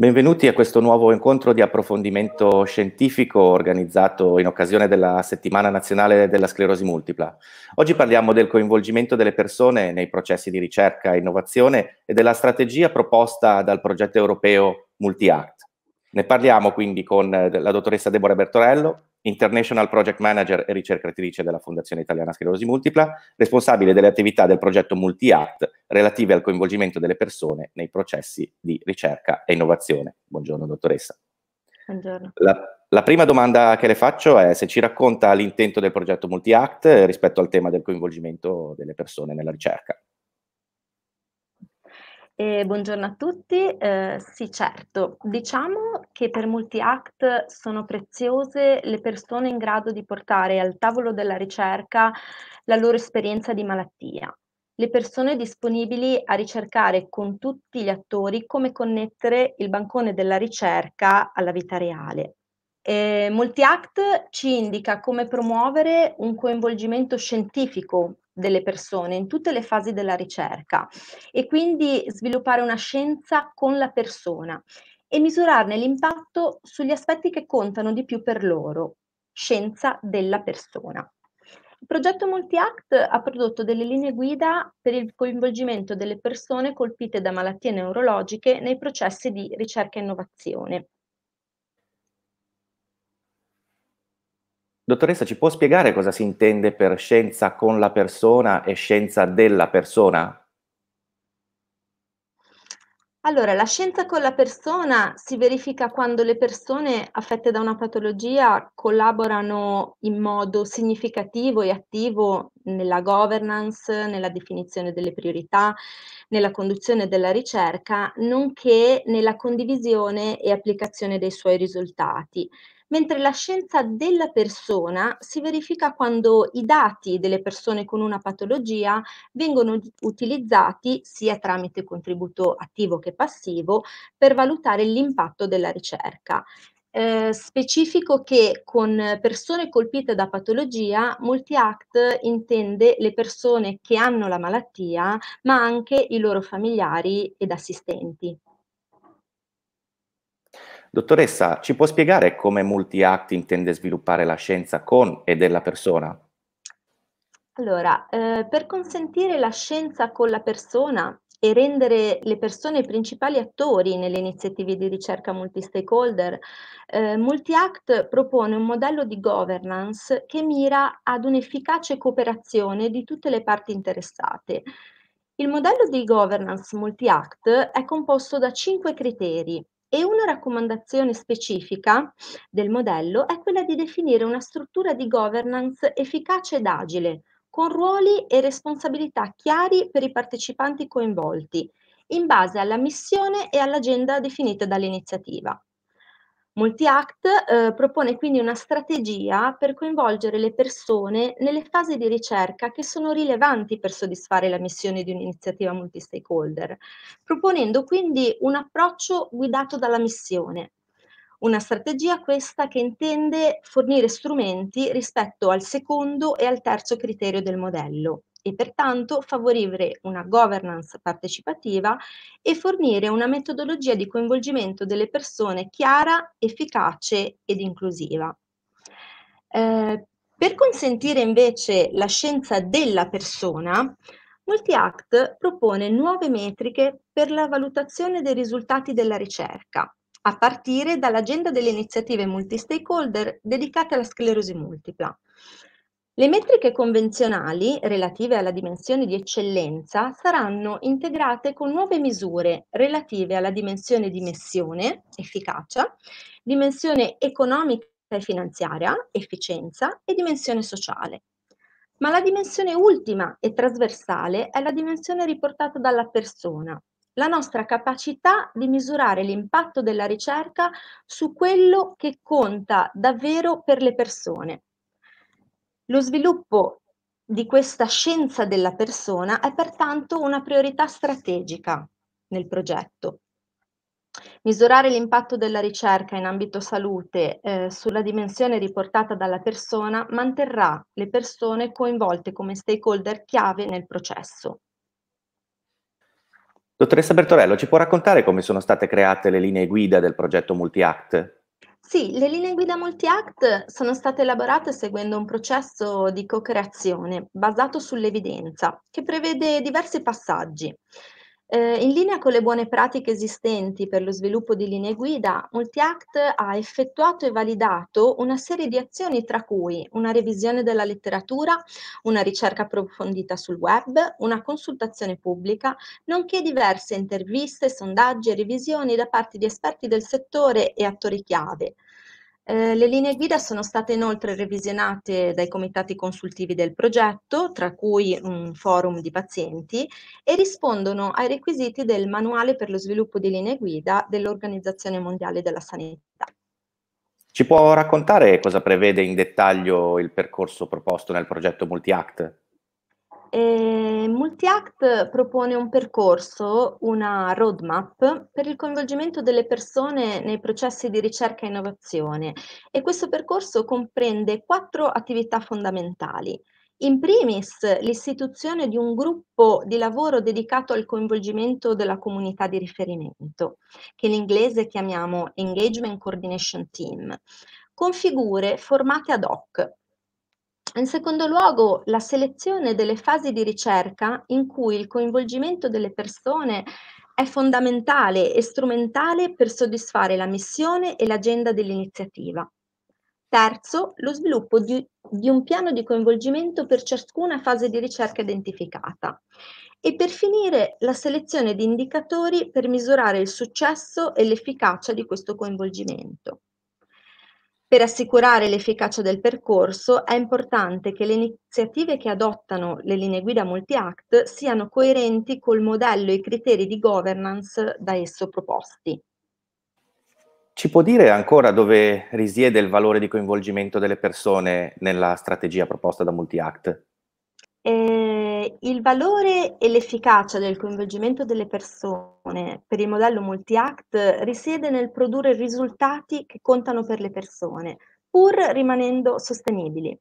Benvenuti a questo nuovo incontro di approfondimento scientifico organizzato in occasione della Settimana Nazionale della Sclerosi Multipla. Oggi parliamo del coinvolgimento delle persone nei processi di ricerca e innovazione e della strategia proposta dal progetto europeo MultiAct. Ne parliamo quindi con eh, la dottoressa Deborah Bertorello, International Project Manager e ricercatrice della Fondazione Italiana Sclerosi Multipla, responsabile delle attività del progetto MultiAct relative al coinvolgimento delle persone nei processi di ricerca e innovazione. Buongiorno dottoressa. Buongiorno. La, la prima domanda che le faccio è se ci racconta l'intento del progetto MultiAct rispetto al tema del coinvolgimento delle persone nella ricerca. Eh, buongiorno a tutti, eh, sì certo, diciamo che per molti act sono preziose le persone in grado di portare al tavolo della ricerca la loro esperienza di malattia, le persone disponibili a ricercare con tutti gli attori come connettere il bancone della ricerca alla vita reale. Eh, MultiAct ci indica come promuovere un coinvolgimento scientifico delle persone in tutte le fasi della ricerca e quindi sviluppare una scienza con la persona e misurarne l'impatto sugli aspetti che contano di più per loro, scienza della persona. Il progetto MultiAct ha prodotto delle linee guida per il coinvolgimento delle persone colpite da malattie neurologiche nei processi di ricerca e innovazione. Dottoressa, ci può spiegare cosa si intende per scienza con la persona e scienza della persona? Allora, la scienza con la persona si verifica quando le persone affette da una patologia collaborano in modo significativo e attivo nella governance, nella definizione delle priorità, nella conduzione della ricerca, nonché nella condivisione e applicazione dei suoi risultati mentre la scienza della persona si verifica quando i dati delle persone con una patologia vengono utilizzati sia tramite contributo attivo che passivo per valutare l'impatto della ricerca. Eh, specifico che con persone colpite da patologia, MultiAct intende le persone che hanno la malattia, ma anche i loro familiari ed assistenti. Dottoressa, ci può spiegare come Multiact intende sviluppare la scienza con e della persona? Allora, eh, per consentire la scienza con la persona e rendere le persone i principali attori nelle iniziative di ricerca multi-stakeholder, eh, Multiact propone un modello di governance che mira ad un'efficace cooperazione di tutte le parti interessate. Il modello di governance Multiact è composto da cinque criteri e una raccomandazione specifica del modello è quella di definire una struttura di governance efficace ed agile, con ruoli e responsabilità chiari per i partecipanti coinvolti, in base alla missione e all'agenda definite dall'iniziativa. MultiAct eh, propone quindi una strategia per coinvolgere le persone nelle fasi di ricerca che sono rilevanti per soddisfare la missione di un'iniziativa multi-stakeholder, proponendo quindi un approccio guidato dalla missione. Una strategia questa che intende fornire strumenti rispetto al secondo e al terzo criterio del modello, e pertanto favorire una governance partecipativa e fornire una metodologia di coinvolgimento delle persone chiara, efficace ed inclusiva. Eh, per consentire invece la scienza della persona, MultiAct propone nuove metriche per la valutazione dei risultati della ricerca, a partire dall'agenda delle iniziative multistakeholder dedicate alla sclerosi multipla. Le metriche convenzionali relative alla dimensione di eccellenza saranno integrate con nuove misure relative alla dimensione di missione, efficacia, dimensione economica e finanziaria, efficienza e dimensione sociale. Ma la dimensione ultima e trasversale è la dimensione riportata dalla persona, la nostra capacità di misurare l'impatto della ricerca su quello che conta davvero per le persone, lo sviluppo di questa scienza della persona è pertanto una priorità strategica nel progetto. Misurare l'impatto della ricerca in ambito salute eh, sulla dimensione riportata dalla persona manterrà le persone coinvolte come stakeholder chiave nel processo. Dottoressa Bertorello, ci può raccontare come sono state create le linee guida del progetto MultiAct? Sì, le linee guida multi-act sono state elaborate seguendo un processo di co-creazione basato sull'evidenza, che prevede diversi passaggi. Eh, in linea con le buone pratiche esistenti per lo sviluppo di linee guida, MultiAct ha effettuato e validato una serie di azioni tra cui una revisione della letteratura, una ricerca approfondita sul web, una consultazione pubblica, nonché diverse interviste, sondaggi e revisioni da parte di esperti del settore e attori chiave. Eh, le linee guida sono state inoltre revisionate dai comitati consultivi del progetto, tra cui un forum di pazienti, e rispondono ai requisiti del Manuale per lo sviluppo di linee guida dell'Organizzazione Mondiale della Sanità. Ci può raccontare cosa prevede in dettaglio il percorso proposto nel progetto MultiAct? E ehm, MultiAct propone un percorso, una roadmap per il coinvolgimento delle persone nei processi di ricerca e innovazione e questo percorso comprende quattro attività fondamentali. In primis l'istituzione di un gruppo di lavoro dedicato al coinvolgimento della comunità di riferimento, che in inglese chiamiamo Engagement Coordination Team, con figure formate ad hoc in secondo luogo, la selezione delle fasi di ricerca in cui il coinvolgimento delle persone è fondamentale e strumentale per soddisfare la missione e l'agenda dell'iniziativa. Terzo, lo sviluppo di, di, un piano di coinvolgimento per ciascuna fase di ricerca identificata. E per finire, la selezione di indicatori per misurare il successo e l'efficacia di questo coinvolgimento. Per assicurare l'efficacia del percorso è importante che le iniziative che adottano le linee guida multi-act siano coerenti col modello e i criteri di governance da esso proposti. Ci può dire ancora dove risiede il valore di coinvolgimento delle persone nella strategia proposta da Multiact? Eh, il valore e l'efficacia del coinvolgimento delle persone per il modello multi-act risiede nel produrre risultati che contano per le persone, pur rimanendo sostenibili.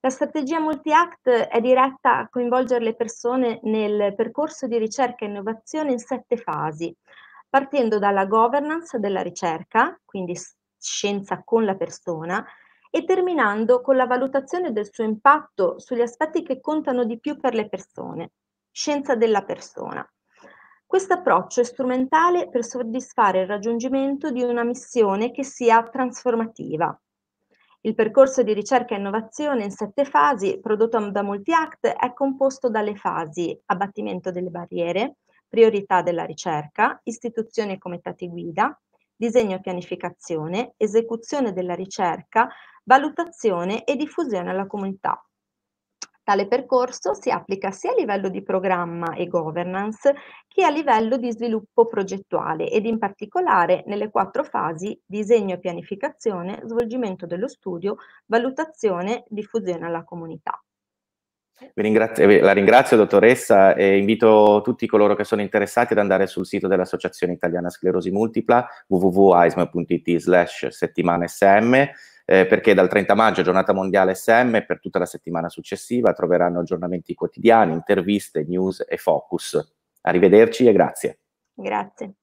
La strategia multi-act è diretta a coinvolgere le persone nel percorso di ricerca e innovazione in sette fasi, partendo dalla governance della ricerca, quindi scienza con la persona, e terminando con la valutazione del suo impatto sugli aspetti che contano di più per le persone, scienza della persona. Questo approccio è strumentale per soddisfare il raggiungimento di una missione che sia trasformativa. Il percorso di ricerca e innovazione in sette fasi, prodotto da MultiAct, è composto dalle fasi abbattimento delle barriere, priorità della ricerca, istituzioni e comitati guida, disegno e pianificazione, esecuzione della ricerca, valutazione e diffusione alla comunità. Tale percorso si applica sia a livello di programma e governance che a livello di sviluppo progettuale ed in particolare nelle quattro fasi disegno e pianificazione, svolgimento dello studio, valutazione, diffusione alla comunità. Ringrazio, la ringrazio dottoressa e invito tutti coloro che sono interessati ad andare sul sito dell'Associazione Italiana Sclerosi Multipla www.aism.it slash settimana SM eh, perché dal 30 maggio giornata mondiale SM per tutta la settimana successiva troveranno aggiornamenti quotidiani, interviste, news e focus. Arrivederci e grazie. Grazie.